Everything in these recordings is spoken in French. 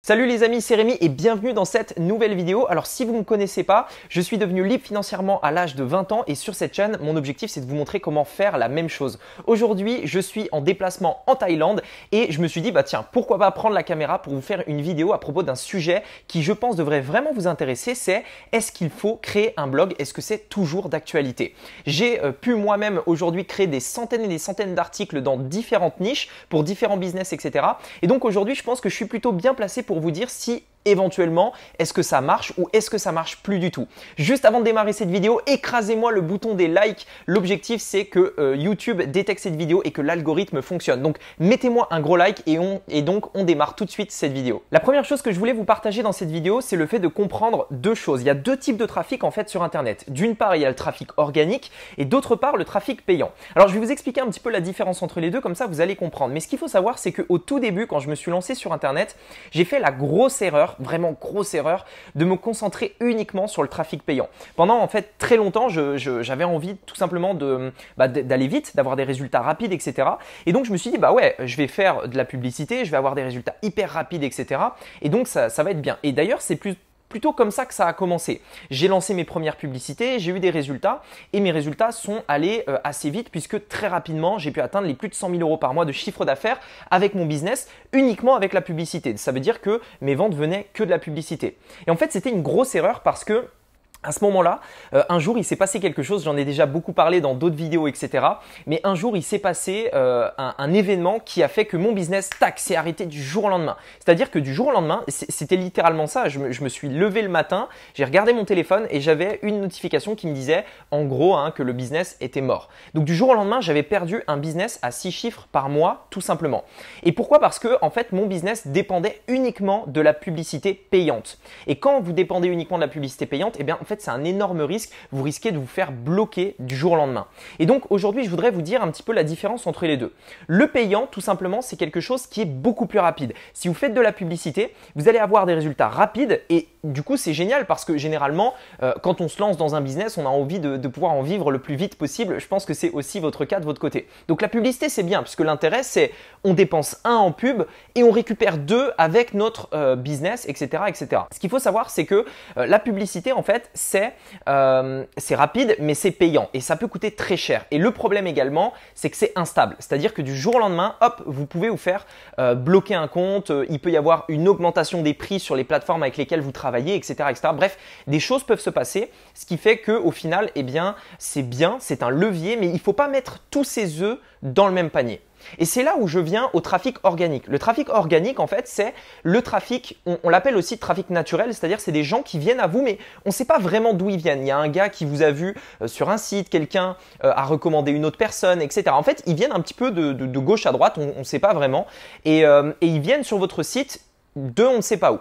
Salut les amis, c'est Rémi et bienvenue dans cette nouvelle vidéo. Alors si vous ne me connaissez pas, je suis devenu libre financièrement à l'âge de 20 ans et sur cette chaîne, mon objectif c'est de vous montrer comment faire la même chose. Aujourd'hui, je suis en déplacement en Thaïlande et je me suis dit bah tiens, pourquoi pas prendre la caméra pour vous faire une vidéo à propos d'un sujet qui je pense devrait vraiment vous intéresser, c'est est-ce qu'il faut créer un blog Est-ce que c'est toujours d'actualité J'ai euh, pu moi-même aujourd'hui créer des centaines et des centaines d'articles dans différentes niches pour différents business, etc. Et donc aujourd'hui, je pense que je suis plutôt bien placé pour vous dire si éventuellement. Est-ce que ça marche ou est-ce que ça marche plus du tout Juste avant de démarrer cette vidéo, écrasez-moi le bouton des likes. L'objectif c'est que euh, YouTube détecte cette vidéo et que l'algorithme fonctionne. Donc mettez-moi un gros like et, on, et donc on démarre tout de suite cette vidéo. La première chose que je voulais vous partager dans cette vidéo, c'est le fait de comprendre deux choses. Il y a deux types de trafic en fait sur Internet. D'une part, il y a le trafic organique et d'autre part, le trafic payant. Alors je vais vous expliquer un petit peu la différence entre les deux, comme ça vous allez comprendre. Mais ce qu'il faut savoir, c'est qu'au tout début, quand je me suis lancé sur Internet, j'ai fait la grosse erreur vraiment grosse erreur, de me concentrer uniquement sur le trafic payant. Pendant en fait très longtemps, j'avais envie tout simplement de bah, d'aller vite, d'avoir des résultats rapides, etc. Et donc je me suis dit bah ouais, je vais faire de la publicité, je vais avoir des résultats hyper rapides, etc. Et donc ça, ça va être bien. Et d'ailleurs c'est plus plutôt comme ça que ça a commencé. J'ai lancé mes premières publicités, j'ai eu des résultats et mes résultats sont allés euh, assez vite puisque très rapidement j'ai pu atteindre les plus de 100 000 euros par mois de chiffre d'affaires avec mon business uniquement avec la publicité. Ça veut dire que mes ventes venaient que de la publicité. Et en fait c'était une grosse erreur parce que à ce moment-là, euh, un jour, il s'est passé quelque chose, j'en ai déjà beaucoup parlé dans d'autres vidéos, etc. Mais un jour, il s'est passé euh, un, événement qui a fait que mon business, tac, s'est arrêté du jour au lendemain. C'est-à-dire que du jour au lendemain, c'était littéralement ça, je me, suis levé le matin, j'ai regardé mon téléphone et j'avais une notification qui me disait, en gros, hein, que le business était mort. Donc du jour au lendemain, j'avais perdu un business à 6 chiffres par mois, tout simplement. Et pourquoi Parce que, en fait, mon business dépendait uniquement de la publicité payante. Et quand vous dépendez uniquement de la publicité payante, eh bien, en fait, c'est un énorme risque. Vous risquez de vous faire bloquer du jour au lendemain. Et donc aujourd'hui, je voudrais vous dire un petit peu la différence entre les deux. Le payant, tout simplement, c'est quelque chose qui est beaucoup plus rapide. Si vous faites de la publicité, vous allez avoir des résultats rapides et du coup, c'est génial parce que généralement, euh, quand on se lance dans un business, on a envie de, pouvoir en vivre le plus vite possible. Je pense que c'est aussi votre cas de votre côté. Donc la publicité, c'est bien puisque l'intérêt, c'est on dépense un en pub et on récupère deux avec notre euh, business, etc., etc. Ce qu'il faut savoir, c'est que euh, la publicité, en fait, euh, c'est rapide, mais c'est payant et ça peut coûter très cher. Et le problème également, c'est que c'est instable. C'est-à-dire que du jour au lendemain, hop, vous pouvez vous faire euh, bloquer un compte, euh, il peut y avoir une augmentation des prix sur les plateformes avec lesquelles vous travaillez, etc. Bref, des choses peuvent se passer, ce qui fait qu'au final, eh bien, c'est bien, c'est un levier, mais il ne faut pas mettre tous ses œufs dans le même panier. Et c'est là où je viens au trafic organique. Le trafic organique, en fait, c'est le trafic, on, l'appelle aussi trafic naturel, c'est-à-dire c'est des gens qui viennent à vous, mais on ne sait pas vraiment d'où ils viennent. Il y a un gars qui vous a vu euh, sur un site, quelqu'un euh, a recommandé une autre personne, etc. En fait, ils viennent un petit peu de, gauche à droite, on ne sait pas vraiment, euh, et, ils viennent sur votre site de on ne sait pas où.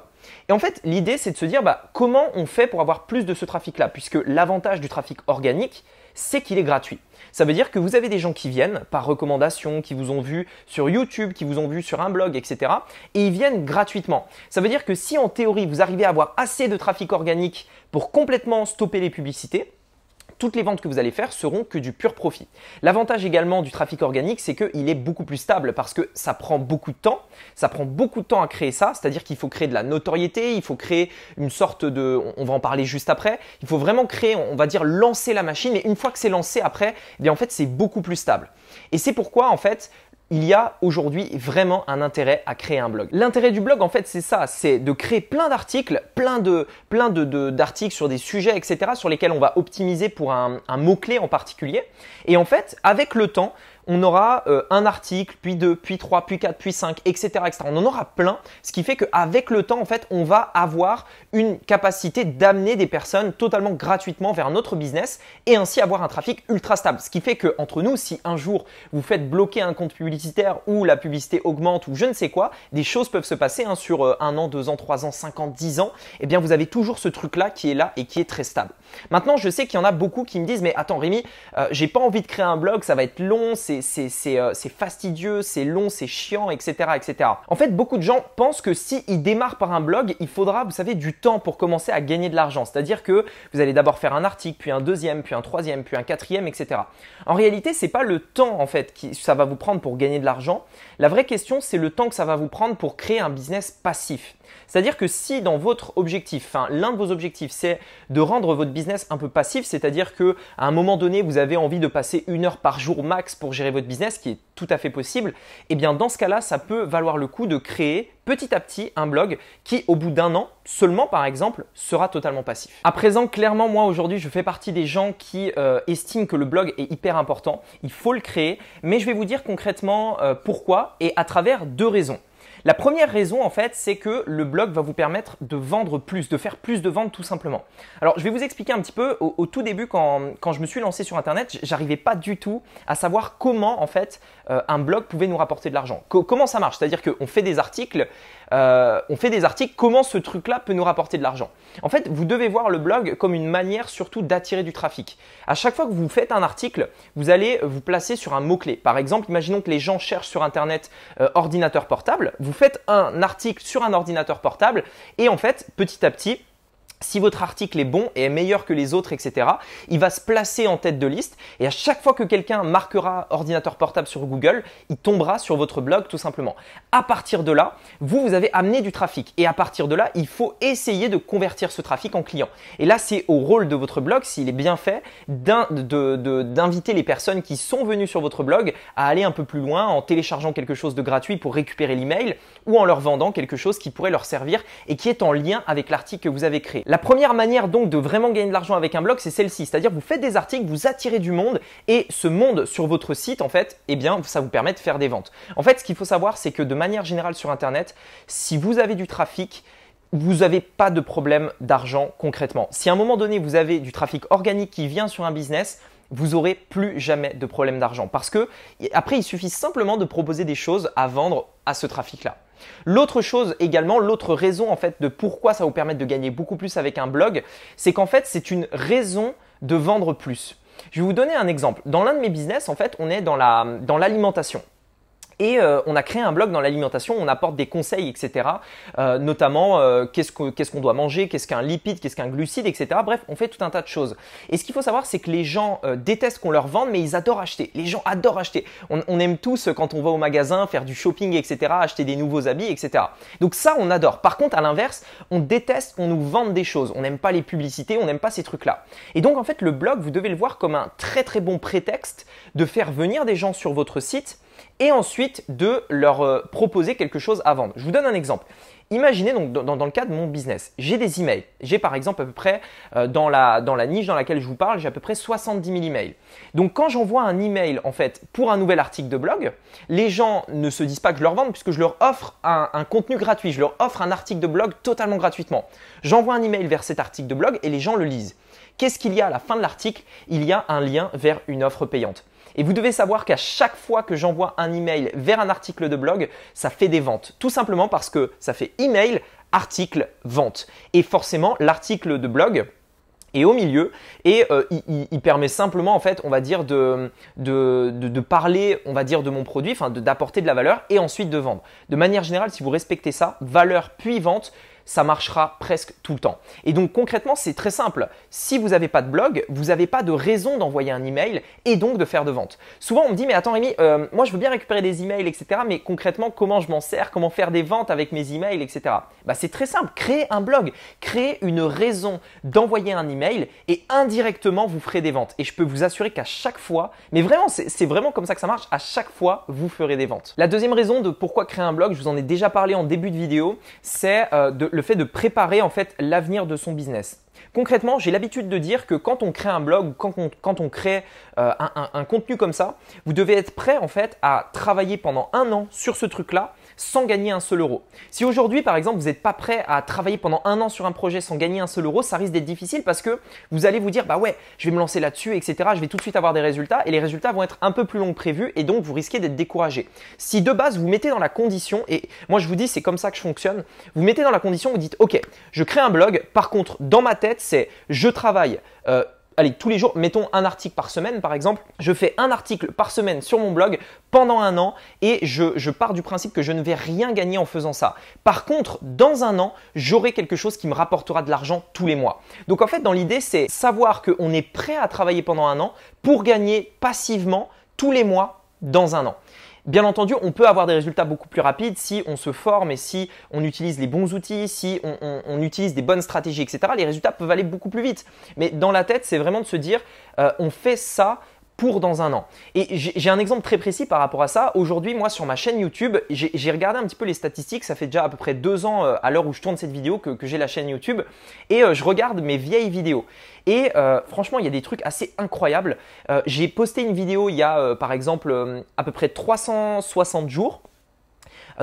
Et en fait, l'idée, c'est de se dire bah, comment on fait pour avoir plus de ce trafic-là, puisque l'avantage du trafic organique, c'est qu'il est gratuit. Ça veut dire que vous avez des gens qui viennent par recommandation, qui vous ont vu sur YouTube, qui vous ont vu sur un blog, etc. Et ils viennent gratuitement. Ça veut dire que si en théorie vous arrivez à avoir assez de trafic organique pour complètement stopper les publicités, toutes les ventes que vous allez faire seront que du pur profit. L'avantage également du trafic organique, c'est qu'il est beaucoup plus stable parce que ça prend beaucoup de temps. Ça prend beaucoup de temps à créer ça, c'est-à-dire qu'il faut créer de la notoriété, il faut créer une sorte de, on va en parler juste après, il faut vraiment créer, on va dire, lancer la machine et une fois que c'est lancé après, eh en fait c'est beaucoup plus stable. Et c'est pourquoi en fait il y a aujourd'hui vraiment un intérêt à créer un blog. L'intérêt du blog, en fait, c'est ça, c'est de créer plein d'articles, plein de plein de d'articles sur des sujets, etc., sur lesquels on va optimiser pour un mot-clé en particulier. Et en fait, avec le temps, on aura euh, un article, puis deux, puis trois, puis quatre, puis cinq, etc., etc. On en aura plein, ce qui fait qu'avec le temps, en fait, on va avoir une capacité d'amener des personnes totalement gratuitement vers notre business et ainsi avoir un trafic ultra stable. Ce qui fait que entre nous, si un jour vous faites bloquer un compte publicitaire ou la publicité augmente ou je ne sais quoi, des choses peuvent se passer hein, sur euh, un an, deux ans, trois ans, cinq ans, dix ans. Et eh bien, vous avez toujours ce truc-là qui est là et qui est très stable. Maintenant, je sais qu'il y en a beaucoup qui me disent, mais attends Rémi, euh, j'ai pas envie de créer un blog, ça va être long, c'est euh, c'est fastidieux, c'est long, c'est chiant, etc., etc. En fait, beaucoup de gens pensent que s'ils ils démarrent par un blog, il faudra, vous savez, du temps pour commencer à gagner de l'argent. C'est-à-dire que vous allez d'abord faire un article, puis un deuxième, puis un troisième, puis un quatrième, etc. En réalité, c'est pas le temps, en fait, que ça va vous prendre pour gagner de l'argent. La vraie question, c'est le temps que ça va vous prendre pour créer un business passif. C'est-à-dire que si dans votre objectif, enfin, l'un de vos objectifs, c'est de rendre votre business un peu passif, c'est-à-dire que à un moment donné, vous avez envie de passer une heure par jour max pour gérer votre business, qui est tout à fait possible, et eh bien dans ce cas-là, ça peut valoir le coup de créer petit à petit un blog qui, au bout d'un an seulement par exemple, sera totalement passif. À présent, clairement, moi aujourd'hui, je fais partie des gens qui euh, estiment que le blog est hyper important. Il faut le créer, mais je vais vous dire concrètement euh, pourquoi et à travers deux raisons. La première raison, en fait, c'est que le blog va vous permettre de vendre plus, de faire plus de ventes tout simplement. Alors, je vais vous expliquer un petit peu. Au, tout début, quand, je me suis lancé sur Internet, j'arrivais pas du tout à savoir comment, en fait, euh, un blog pouvait nous rapporter de l'argent. comment ça marche C'est-à-dire qu'on fait des articles euh, on fait des articles, comment ce truc-là peut nous rapporter de l'argent. En fait, vous devez voir le blog comme une manière surtout d'attirer du trafic. À chaque fois que vous faites un article, vous allez vous placer sur un mot-clé. Par exemple, imaginons que les gens cherchent sur Internet euh, ordinateur portable, vous faites un article sur un ordinateur portable et en fait, petit à petit, si votre article est bon et est meilleur que les autres, etc., il va se placer en tête de liste et à chaque fois que quelqu'un marquera ordinateur portable sur Google, il tombera sur votre blog tout simplement. À partir de là, vous, vous avez amené du trafic et à partir de là, il faut essayer de convertir ce trafic en client. Et là, c'est au rôle de votre blog, s'il est bien fait, d'inviter les personnes qui sont venues sur votre blog à aller un peu plus loin en téléchargeant quelque chose de gratuit pour récupérer l'email ou en leur vendant quelque chose qui pourrait leur servir et qui est en lien avec l'article que vous avez créé. La première manière donc de vraiment gagner de l'argent avec un blog, c'est celle-ci, c'est-à-dire vous faites des articles, vous attirez du monde et ce monde sur votre site en fait, eh bien ça vous permet de faire des ventes. En fait, ce qu'il faut savoir, c'est que de manière générale sur internet, si vous avez du trafic, vous n'avez pas de problème d'argent concrètement. Si à un moment donné vous avez du trafic organique qui vient sur un business, vous aurez plus jamais de problème d'argent. Parce que après, il suffit simplement de proposer des choses à vendre à ce trafic-là. L'autre chose également, l'autre raison en fait de pourquoi ça vous permet de gagner beaucoup plus avec un blog, c'est qu'en fait c'est une raison de vendre plus. Je vais vous donner un exemple. Dans l'un de mes business, en fait, on est dans l'alimentation. Et euh, on a créé un blog dans l'alimentation, on apporte des conseils, etc. Euh, notamment, euh, qu'est-ce qu'on doit manger, qu'est-ce qu'un lipide, qu'est-ce qu'un glucide, etc. Bref, on fait tout un tas de choses. Et ce qu'il faut savoir, c'est que les gens détestent qu'on leur vende, mais ils adorent acheter. Les gens adorent acheter. On, on, aime tous, quand on va au magasin, faire du shopping, etc., acheter des nouveaux habits, etc. Donc ça, on adore. Par contre, à l'inverse, on déteste qu'on nous vende des choses. On n'aime pas les publicités, on n'aime pas ces trucs-là. Et donc, en fait, le blog, vous devez le voir comme un très très bon prétexte de faire venir des gens sur votre site et ensuite de leur euh, proposer quelque chose à vendre. Je vous donne un exemple. Imaginez donc dans, le cas de mon business, j'ai des emails. J'ai par exemple à peu près euh, dans, la, niche dans laquelle je vous parle, j'ai à peu près 70 000 emails. Donc quand j'envoie un email en fait pour un nouvel article de blog, les gens ne se disent pas que je leur vende puisque je leur offre un, un contenu gratuit, je leur offre un article de blog totalement gratuitement. J'envoie un email vers cet article de blog et les gens le lisent. Qu'est-ce qu'il y a à la fin de l'article Il y a un lien vers une offre payante. Et vous devez savoir qu'à chaque fois que j'envoie un email vers un article de blog, ça fait des ventes. Tout simplement parce que ça fait email, article, vente. Et forcément, l'article de blog, est au milieu et euh, il, permet simplement en fait on va dire de, parler on va dire de mon produit d'apporter de la valeur et ensuite de vendre de manière générale si vous respectez ça valeur puis vente ça marchera presque tout le temps. Et donc concrètement, c'est très simple. Si vous n'avez pas de blog, vous n'avez pas de raison d'envoyer un email et donc de faire de vente. Souvent, on me dit, mais attends Rémi, euh, moi je veux bien récupérer des emails, etc. Mais concrètement, comment je m'en sers Comment faire des ventes avec mes emails, etc. Bah, c'est très simple. Créez un blog, créez une raison d'envoyer un email et indirectement, vous ferez des ventes. Et je peux vous assurer qu'à chaque fois, mais vraiment, c'est vraiment comme ça que ça marche, à chaque fois, vous ferez des ventes. La deuxième raison de pourquoi créer un blog, je vous en ai déjà parlé en début de vidéo, c'est euh, de le fait de préparer en fait l'avenir de son business. Concrètement, j'ai l'habitude de dire que quand on crée un blog, quand on, quand on crée euh, un, un contenu comme ça, vous devez être prêt en fait à travailler pendant un an sur ce truc-là sans gagner un seul euro. Si aujourd'hui, par exemple, vous n'êtes pas prêt à travailler pendant un an sur un projet sans gagner un seul euro, ça risque d'être difficile parce que vous allez vous dire, bah ouais, je vais me lancer là-dessus, etc. Je vais tout de suite avoir des résultats et les résultats vont être un peu plus longs que prévu et donc vous risquez d'être découragé. Si de base, vous mettez dans la condition, et moi je vous dis, c'est comme ça que je fonctionne, vous mettez dans la condition, vous dites, ok, je crée un blog, par contre, dans ma tête, c'est je travaille. Euh, allez, tous les jours, mettons un article par semaine par exemple, je fais un article par semaine sur mon blog pendant un an et je, pars du principe que je ne vais rien gagner en faisant ça. Par contre, dans un an, j'aurai quelque chose qui me rapportera de l'argent tous les mois. Donc en fait, dans l'idée, c'est savoir qu'on est prêt à travailler pendant un an pour gagner passivement tous les mois dans un an. Bien entendu, on peut avoir des résultats beaucoup plus rapides si on se forme et si on utilise les bons outils, si on, utilise des bonnes stratégies, etc. Les résultats peuvent aller beaucoup plus vite. Mais dans la tête, c'est vraiment de se dire, euh, on fait ça pour dans un an. Et j'ai un exemple très précis par rapport à ça. Aujourd'hui, moi, sur ma chaîne YouTube, j'ai regardé un petit peu les statistiques. Ça fait déjà à peu près deux ans euh, à l'heure où je tourne cette vidéo que, j'ai la chaîne YouTube. Et euh, je regarde mes vieilles vidéos. Et euh, franchement, il y a des trucs assez incroyables. j'ai posté une vidéo il y a, par exemple, à peu près 360 jours.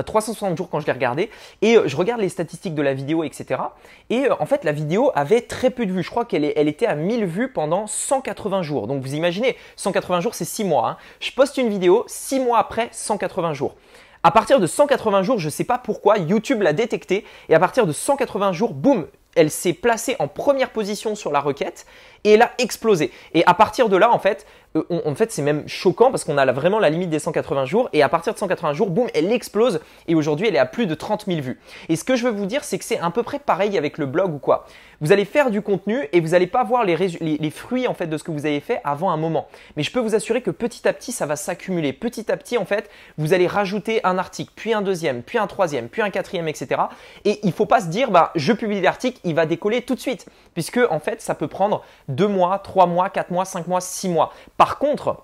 360 jours quand je l'ai regardé. Et euh, je regarde les statistiques de la vidéo, etc. Et euh, en fait, la vidéo avait très peu de vues. Je crois qu'elle elle était à 1000 vues pendant 180 jours. Donc vous imaginez, 180 jours, c'est 6 mois. Hein. Je poste une vidéo, 6 mois après, 180 jours. À partir de 180 jours, je ne sais pas pourquoi, YouTube l'a détecté. Et à partir de 180 jours, boum, elle s'est placée en première position sur la requête et elle a explosé. Et à partir de là, en fait, euh, en fait, c'est même choquant parce qu'on a vraiment la limite des 180 jours et à partir de 180 jours, boum, elle explose et aujourd'hui, elle est à plus de 30 000 vues. Et ce que je veux vous dire, c'est que c'est à peu près pareil avec le blog ou quoi. Vous allez faire du contenu et vous n'allez pas voir les, fruits en fait de ce que vous avez fait avant un moment. Mais je peux vous assurer que petit à petit, ça va s'accumuler. Petit à petit, en fait, vous allez rajouter un article, puis un deuxième, puis un troisième, puis un quatrième, etc. Et il ne faut pas se dire, bah, je publie l'article, il va décoller tout de suite, puisque en fait, ça peut prendre deux mois, trois mois, quatre mois, cinq mois, six mois. Par contre,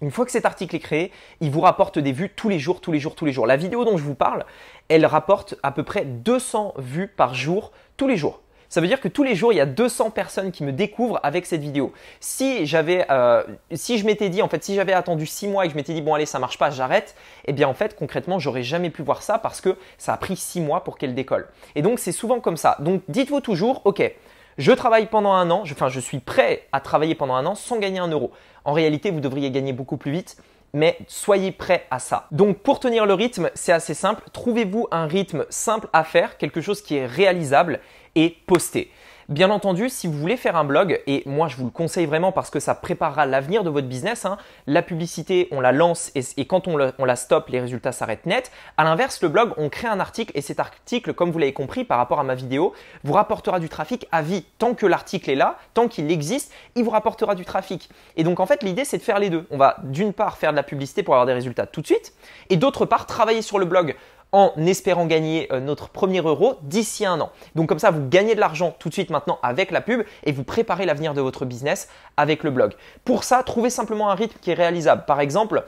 une fois que cet article est créé, il vous rapporte des vues tous les jours, tous les jours, tous les jours. La vidéo dont je vous parle, elle rapporte à peu près 200 vues par jour, tous les jours. Ça veut dire que tous les jours, il y a 200 personnes qui me découvrent avec cette vidéo. Si j'avais, euh, si je m'étais dit, en fait, si j'avais attendu 6 mois et que je m'étais dit, bon, allez, ça marche pas, j'arrête, eh bien, en fait, concrètement, j'aurais jamais pu voir ça parce que ça a pris 6 mois pour qu'elle décolle. Et donc, c'est souvent comme ça. Donc, dites-vous toujours, ok, je travaille pendant un an, je, enfin je suis prêt à travailler pendant un an sans gagner un euro. En réalité, vous devriez gagner beaucoup plus vite, mais soyez prêt à ça. Donc pour tenir le rythme, c'est assez simple. Trouvez-vous un rythme simple à faire, quelque chose qui est réalisable et posté. Bien entendu, si vous voulez faire un blog, et moi je vous le conseille vraiment parce que ça préparera l'avenir de votre business, hein, la publicité, on la lance et, quand on, on, la stoppe, les résultats s'arrêtent net. À l'inverse, le blog, on crée un article et cet article, comme vous l'avez compris par rapport à ma vidéo, vous rapportera du trafic à vie. Tant que l'article est là, tant qu'il existe, il vous rapportera du trafic. Et donc en fait, l'idée, c'est de faire les deux. On va d'une part faire de la publicité pour avoir des résultats tout de suite, et d'autre part travailler sur le blog en espérant gagner euh, notre premier euro d'ici un an. Donc comme ça, vous gagnez de l'argent tout de suite maintenant avec la pub et vous préparez l'avenir de votre business avec le blog. Pour ça, trouvez simplement un rythme qui est réalisable. Par exemple,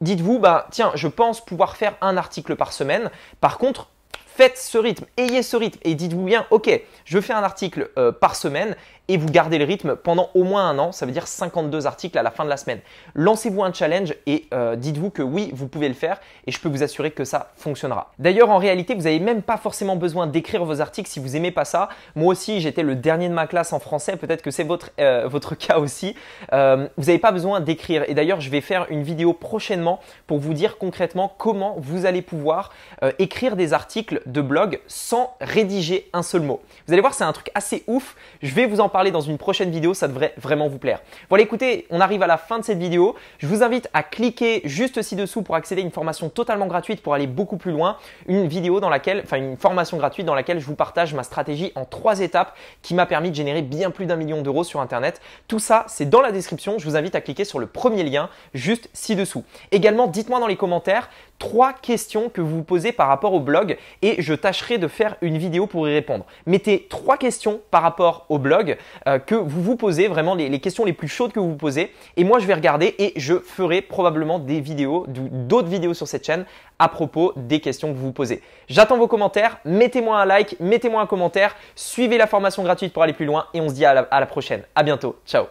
dites-vous, bah, tiens, je pense pouvoir faire un article par semaine. Par contre, faites ce rythme, ayez ce rythme et dites-vous bien, ok, je fais un article euh, par semaine et vous gardez le rythme pendant au moins un an, ça veut dire 52 articles à la fin de la semaine. Lancez-vous un challenge et euh, dites-vous que oui, vous pouvez le faire et je peux vous assurer que ça fonctionnera. D'ailleurs, en réalité, vous n'avez même pas forcément besoin d'écrire vos articles si vous aimez pas ça. Moi aussi, j'étais le dernier de ma classe en français, peut-être que c'est votre, euh, votre cas aussi. Euh, vous n'avez pas besoin d'écrire et d'ailleurs, je vais faire une vidéo prochainement pour vous dire concrètement comment vous allez pouvoir écrire des articles de blog sans rédiger un seul mot. Vous allez voir, c'est un truc assez ouf. Je vais vous en parler parler dans une prochaine vidéo, ça devrait vraiment vous plaire. Voilà, écoutez, on arrive à la fin de cette vidéo. Je vous invite à cliquer juste ci-dessous pour accéder à une formation totalement gratuite pour aller beaucoup plus loin. Une vidéo dans laquelle, enfin une formation gratuite dans laquelle je vous partage ma stratégie en trois étapes qui m'a permis de générer bien plus d'un million d'euros sur Internet. Tout ça, c'est dans la description. Je vous invite à cliquer sur le premier lien juste ci-dessous. Également, dites-moi dans les commentaires trois questions que vous vous posez par rapport au blog et je tâcherai de faire une vidéo pour y répondre. Mettez trois questions par rapport au blog euh, que vous vous posez, vraiment les, questions les plus chaudes que vous vous posez et moi je vais regarder et je ferai probablement des vidéos, d'autres vidéos sur cette chaîne à propos des questions que vous vous posez. J'attends vos commentaires, mettez-moi un like, mettez-moi un commentaire, suivez la formation gratuite pour aller plus loin et on se dit à la prochaine. À bientôt, ciao